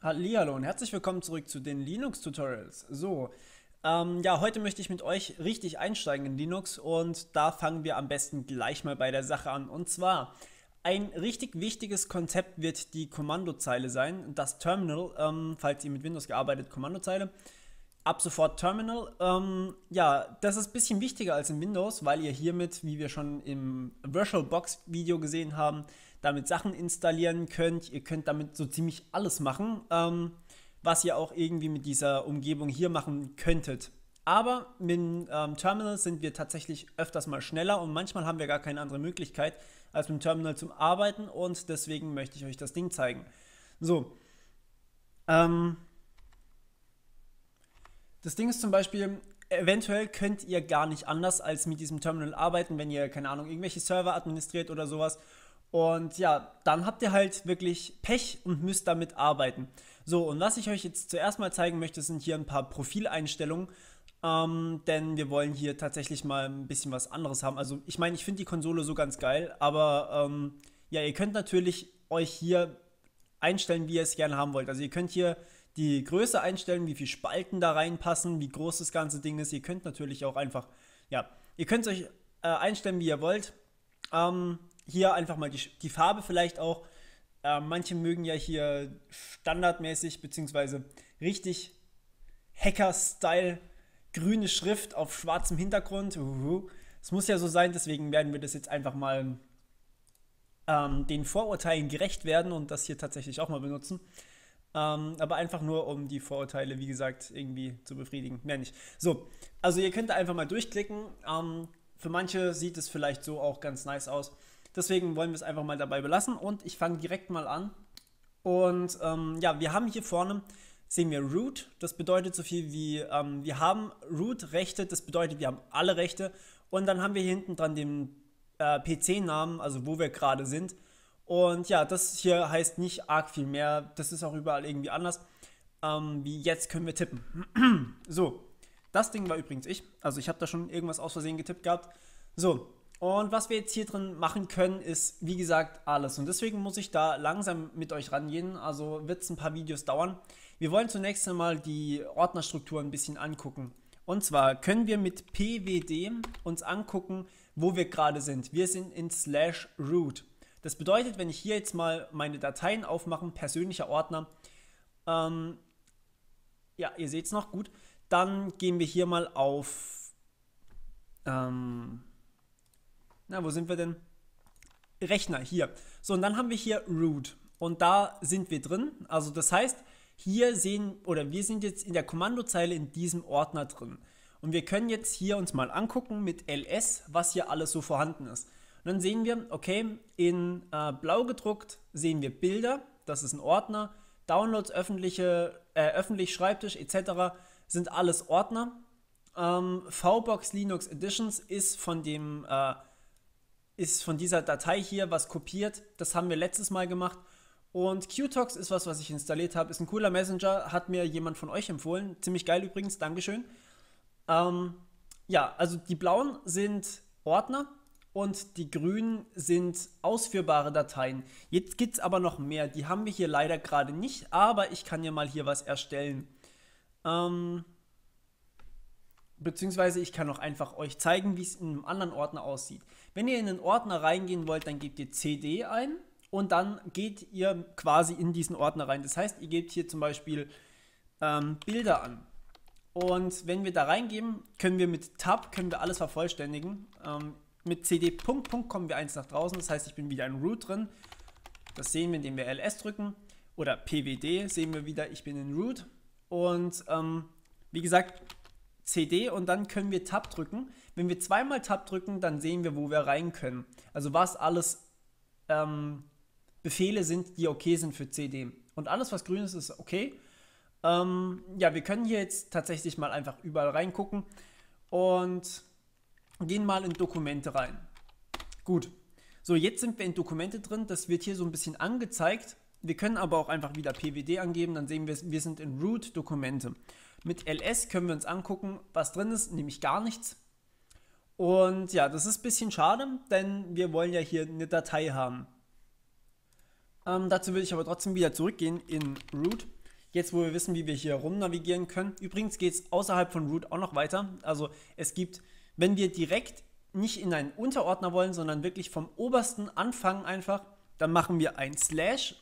Hallihallo ah, und herzlich willkommen zurück zu den Linux Tutorials. So, ähm, ja, heute möchte ich mit euch richtig einsteigen in Linux und da fangen wir am besten gleich mal bei der Sache an. Und zwar, ein richtig wichtiges Konzept wird die Kommandozeile sein, das Terminal, ähm, falls ihr mit Windows gearbeitet, Kommandozeile ab sofort Terminal. Ähm, ja, das ist ein bisschen wichtiger als in Windows, weil ihr hiermit, wie wir schon im VirtualBox Video gesehen haben, damit Sachen installieren könnt. Ihr könnt damit so ziemlich alles machen, ähm, was ihr auch irgendwie mit dieser Umgebung hier machen könntet. Aber mit ähm, Terminal sind wir tatsächlich öfters mal schneller und manchmal haben wir gar keine andere Möglichkeit als mit dem Terminal zum Arbeiten und deswegen möchte ich euch das Ding zeigen. So. Ähm, das Ding ist zum Beispiel, eventuell könnt ihr gar nicht anders als mit diesem Terminal arbeiten, wenn ihr, keine Ahnung, irgendwelche Server administriert oder sowas. Und ja, dann habt ihr halt wirklich Pech und müsst damit arbeiten. So, und was ich euch jetzt zuerst mal zeigen möchte, sind hier ein paar Profileinstellungen. Ähm, denn wir wollen hier tatsächlich mal ein bisschen was anderes haben. Also ich meine, ich finde die Konsole so ganz geil, aber ähm, ja, ihr könnt natürlich euch hier einstellen, wie ihr es gerne haben wollt. Also ihr könnt hier die Größe einstellen, wie viele Spalten da reinpassen, wie groß das ganze Ding ist. Ihr könnt natürlich auch einfach, ja, ihr könnt es euch äh, einstellen, wie ihr wollt. Ähm, hier einfach mal die, die Farbe vielleicht auch. Äh, manche mögen ja hier standardmäßig beziehungsweise richtig Hacker-Style grüne Schrift auf schwarzem Hintergrund. Es muss ja so sein, deswegen werden wir das jetzt einfach mal ähm, den Vorurteilen gerecht werden und das hier tatsächlich auch mal benutzen. Ähm, aber einfach nur, um die Vorurteile, wie gesagt, irgendwie zu befriedigen. Mehr nicht. So, also ihr könnt da einfach mal durchklicken. Ähm, für manche sieht es vielleicht so auch ganz nice aus. Deswegen wollen wir es einfach mal dabei belassen und ich fange direkt mal an. Und ähm, ja, wir haben hier vorne, sehen wir Root. Das bedeutet so viel wie, ähm, wir haben Root-Rechte, das bedeutet, wir haben alle Rechte. Und dann haben wir hier hinten dran den äh, PC-Namen, also wo wir gerade sind. Und ja, das hier heißt nicht arg viel mehr. Das ist auch überall irgendwie anders. Ähm, wie jetzt können wir tippen. so, das Ding war übrigens ich. Also ich habe da schon irgendwas aus Versehen getippt gehabt. So, und was wir jetzt hier drin machen können, ist wie gesagt alles. Und deswegen muss ich da langsam mit euch rangehen. Also wird es ein paar Videos dauern. Wir wollen zunächst einmal die Ordnerstruktur ein bisschen angucken. Und zwar können wir mit pwd uns angucken, wo wir gerade sind. Wir sind in slash root. Das bedeutet, wenn ich hier jetzt mal meine Dateien aufmache, persönlicher Ordner, ähm, ja, ihr seht es noch gut, dann gehen wir hier mal auf, ähm, na, wo sind wir denn? Rechner, hier. So, und dann haben wir hier root und da sind wir drin. Also das heißt, hier sehen, oder wir sind jetzt in der Kommandozeile in diesem Ordner drin. Und wir können jetzt hier uns mal angucken mit ls, was hier alles so vorhanden ist. Und dann sehen wir, okay, in äh, blau gedruckt sehen wir Bilder, das ist ein Ordner, Downloads, öffentliche, äh, öffentlich Schreibtisch etc. sind alles Ordner. Ähm, VBox Linux Editions ist von dem äh, ist von dieser Datei hier was kopiert. Das haben wir letztes Mal gemacht. Und Qtox ist was, was ich installiert habe. Ist ein cooler Messenger, hat mir jemand von euch empfohlen. Ziemlich geil übrigens, Dankeschön. Ähm, ja, also die blauen sind Ordner, und die grünen sind ausführbare Dateien. Jetzt gibt es aber noch mehr, die haben wir hier leider gerade nicht, aber ich kann ja mal hier was erstellen. Ähm, beziehungsweise ich kann auch einfach euch zeigen, wie es in einem anderen Ordner aussieht. Wenn ihr in den Ordner reingehen wollt, dann gebt ihr CD ein und dann geht ihr quasi in diesen Ordner rein. Das heißt, ihr gebt hier zum Beispiel ähm, Bilder an. Und wenn wir da reingeben, können wir mit Tab können wir alles vervollständigen. Ähm, mit CD Punkt Punkt kommen wir eins nach draußen. Das heißt, ich bin wieder in Root drin. Das sehen wir, indem wir LS drücken. Oder PWD sehen wir wieder, ich bin in Root. Und ähm, wie gesagt, CD und dann können wir Tab drücken. Wenn wir zweimal Tab drücken, dann sehen wir, wo wir rein können. Also was alles ähm, Befehle sind, die okay sind für CD. Und alles, was grün ist, ist okay. Ähm, ja, wir können hier jetzt tatsächlich mal einfach überall reingucken. Und gehen mal in Dokumente rein. Gut. So, jetzt sind wir in Dokumente drin. Das wird hier so ein bisschen angezeigt. Wir können aber auch einfach wieder PWD angeben. Dann sehen wir, wir sind in Root Dokumente. Mit LS können wir uns angucken, was drin ist, nämlich gar nichts. Und ja, das ist ein bisschen schade, denn wir wollen ja hier eine Datei haben. Ähm, dazu würde ich aber trotzdem wieder zurückgehen in Root. Jetzt, wo wir wissen, wie wir hier rum navigieren können. Übrigens geht es außerhalb von Root auch noch weiter. Also es gibt wenn wir direkt nicht in einen Unterordner wollen, sondern wirklich vom obersten anfangen einfach, dann machen wir ein Slash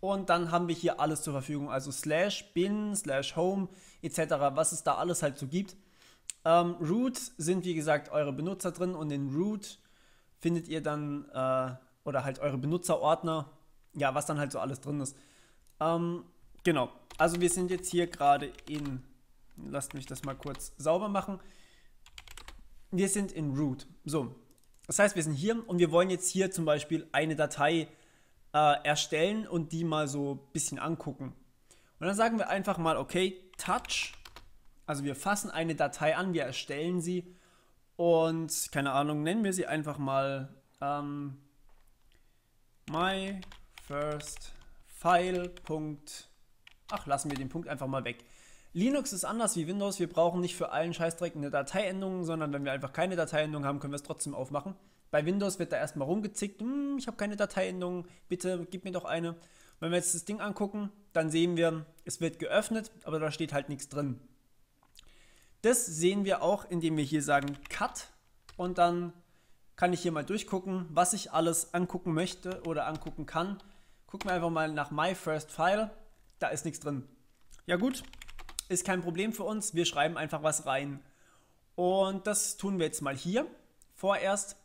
und dann haben wir hier alles zur Verfügung. Also Slash, Bin, Slash Home etc., was es da alles halt so gibt. Ähm, Root sind wie gesagt eure Benutzer drin und in Root findet ihr dann äh, oder halt eure Benutzerordner, ja, was dann halt so alles drin ist. Ähm, genau, also wir sind jetzt hier gerade in, lasst mich das mal kurz sauber machen wir sind in root. So, das heißt, wir sind hier und wir wollen jetzt hier zum Beispiel eine Datei äh, erstellen und die mal so ein bisschen angucken. Und dann sagen wir einfach mal, okay, touch, also wir fassen eine Datei an, wir erstellen sie und, keine Ahnung, nennen wir sie einfach mal ähm, my Ach, lassen wir den Punkt einfach mal weg. Linux ist anders wie Windows. Wir brauchen nicht für allen Scheißdreck eine Dateiendung, sondern wenn wir einfach keine Dateiendung haben, können wir es trotzdem aufmachen. Bei Windows wird da erstmal rumgezickt, hm, ich habe keine Dateiendung, bitte gib mir doch eine. Wenn wir jetzt das Ding angucken, dann sehen wir, es wird geöffnet, aber da steht halt nichts drin. Das sehen wir auch, indem wir hier sagen Cut und dann kann ich hier mal durchgucken, was ich alles angucken möchte oder angucken kann. Gucken wir einfach mal nach My First File, da ist nichts drin. Ja gut, ist kein Problem für uns, wir schreiben einfach was rein. Und das tun wir jetzt mal hier vorerst.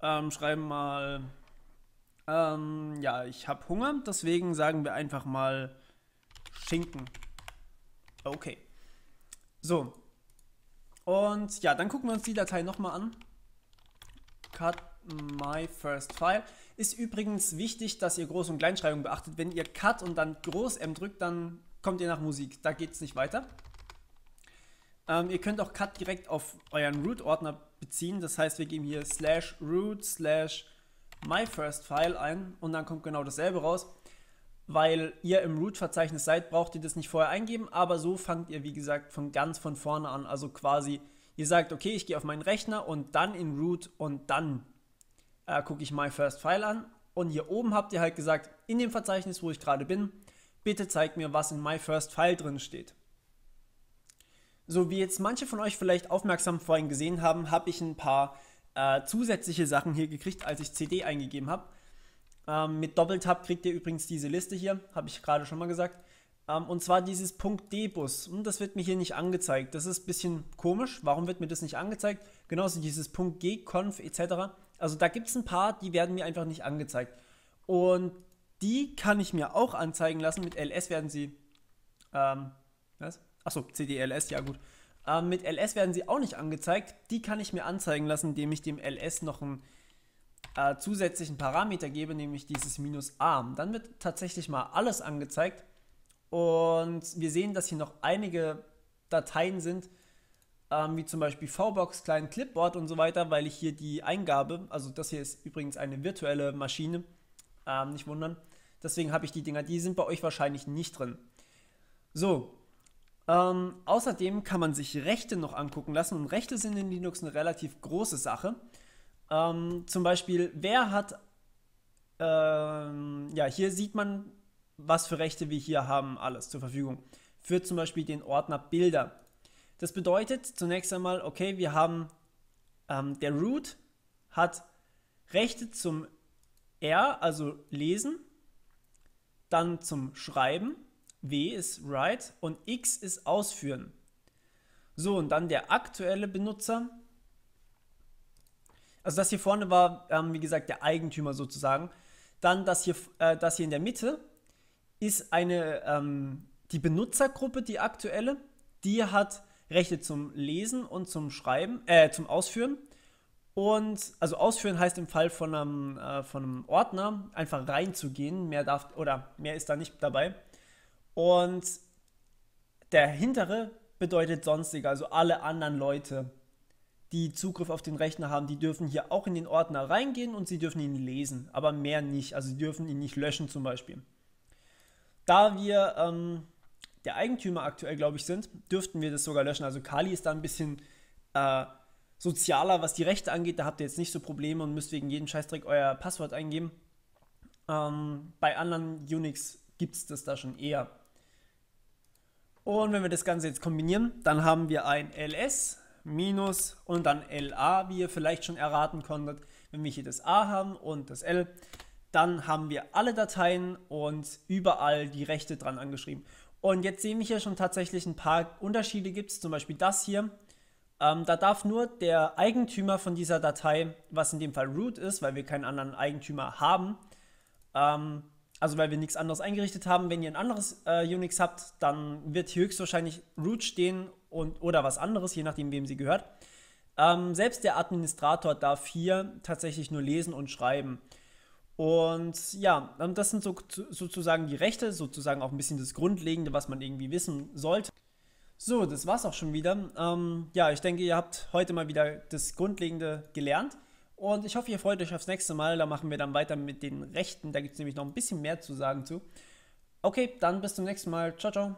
Ähm, schreiben mal, ähm, ja, ich habe Hunger, deswegen sagen wir einfach mal Schinken. Okay. So. Und ja, dann gucken wir uns die Datei nochmal an. Cut my first file. Ist übrigens wichtig, dass ihr Groß- und Kleinschreibung beachtet. Wenn ihr Cut und dann Groß M drückt, dann kommt ihr nach Musik. Da geht es nicht weiter. Ähm, ihr könnt auch Cut direkt auf euren Root-Ordner beziehen. Das heißt, wir geben hier slash root slash my first file ein und dann kommt genau dasselbe raus. Weil ihr im Root-Verzeichnis seid, braucht ihr das nicht vorher eingeben, aber so fangt ihr, wie gesagt, von ganz von vorne an. Also quasi, ihr sagt, okay, ich gehe auf meinen Rechner und dann in Root und dann äh, gucke ich my first file an. Und hier oben habt ihr halt gesagt, in dem Verzeichnis, wo ich gerade bin, bitte zeig mir, was in My First File drin steht. So wie jetzt manche von euch vielleicht aufmerksam vorhin gesehen haben, habe ich ein paar äh, zusätzliche Sachen hier gekriegt, als ich CD eingegeben habe. Ähm, mit Doppeltap kriegt ihr übrigens diese Liste hier, habe ich gerade schon mal gesagt. Ähm, und zwar dieses .dbus. Und hm, das wird mir hier nicht angezeigt. Das ist ein bisschen komisch. Warum wird mir das nicht angezeigt? Genauso dieses .gconf etc. Also da gibt es ein paar, die werden mir einfach nicht angezeigt. Und die kann ich mir auch anzeigen lassen. Mit LS werden sie. Ähm, was? Achso, CDLS, ja gut. Ähm, mit LS werden sie auch nicht angezeigt. Die kann ich mir anzeigen lassen, indem ich dem LS noch einen äh, zusätzlichen Parameter gebe, nämlich dieses minus arm. Dann wird tatsächlich mal alles angezeigt. Und wir sehen, dass hier noch einige Dateien sind, ähm, wie zum Beispiel VBox, kleinen Clipboard und so weiter, weil ich hier die Eingabe, also das hier ist übrigens eine virtuelle Maschine, ähm, nicht wundern, Deswegen habe ich die Dinger. Die sind bei euch wahrscheinlich nicht drin. So. Ähm, außerdem kann man sich Rechte noch angucken lassen. Und Rechte sind in Linux eine relativ große Sache. Ähm, zum Beispiel, wer hat. Ähm, ja, hier sieht man, was für Rechte wir hier haben, alles zur Verfügung. Für zum Beispiel den Ordner Bilder. Das bedeutet zunächst einmal, okay, wir haben. Ähm, der Root hat Rechte zum R, also lesen, dann zum Schreiben. W ist Write und X ist Ausführen. So, und dann der aktuelle Benutzer. Also das hier vorne war, ähm, wie gesagt, der Eigentümer sozusagen. Dann das hier, äh, das hier in der Mitte ist eine, ähm, die Benutzergruppe, die aktuelle. Die hat Rechte zum Lesen und zum Schreiben, äh, zum Ausführen. Und also ausführen heißt im Fall von einem, äh, von einem Ordner einfach reinzugehen. Mehr darf oder mehr ist da nicht dabei. Und der hintere bedeutet sonstige, also alle anderen Leute, die Zugriff auf den Rechner haben, die dürfen hier auch in den Ordner reingehen und sie dürfen ihn lesen, aber mehr nicht. Also sie dürfen ihn nicht löschen zum Beispiel. Da wir ähm, der Eigentümer aktuell, glaube ich, sind, dürften wir das sogar löschen. Also Kali ist da ein bisschen äh, sozialer, was die Rechte angeht. Da habt ihr jetzt nicht so Probleme und müsst wegen jedem Scheißdreck euer Passwort eingeben. Ähm, bei anderen Unix gibt es das da schon eher. Und wenn wir das Ganze jetzt kombinieren, dann haben wir ein ls minus und dann la, wie ihr vielleicht schon erraten konntet. Wenn wir hier das a haben und das l, dann haben wir alle Dateien und überall die Rechte dran angeschrieben. Und jetzt sehen wir hier schon tatsächlich ein paar Unterschiede gibt es. Zum Beispiel das hier ähm, da darf nur der Eigentümer von dieser Datei, was in dem Fall root ist, weil wir keinen anderen Eigentümer haben, ähm, also weil wir nichts anderes eingerichtet haben. Wenn ihr ein anderes äh, Unix habt, dann wird hier höchstwahrscheinlich root stehen und, oder was anderes, je nachdem, wem sie gehört. Ähm, selbst der Administrator darf hier tatsächlich nur lesen und schreiben. Und ja, ähm, das sind so, sozusagen die Rechte, sozusagen auch ein bisschen das Grundlegende, was man irgendwie wissen sollte. So, das war's auch schon wieder. Ähm, ja, ich denke, ihr habt heute mal wieder das Grundlegende gelernt. Und ich hoffe, ihr freut euch aufs nächste Mal. Da machen wir dann weiter mit den Rechten. Da gibt es nämlich noch ein bisschen mehr zu sagen zu. Okay, dann bis zum nächsten Mal. Ciao, ciao.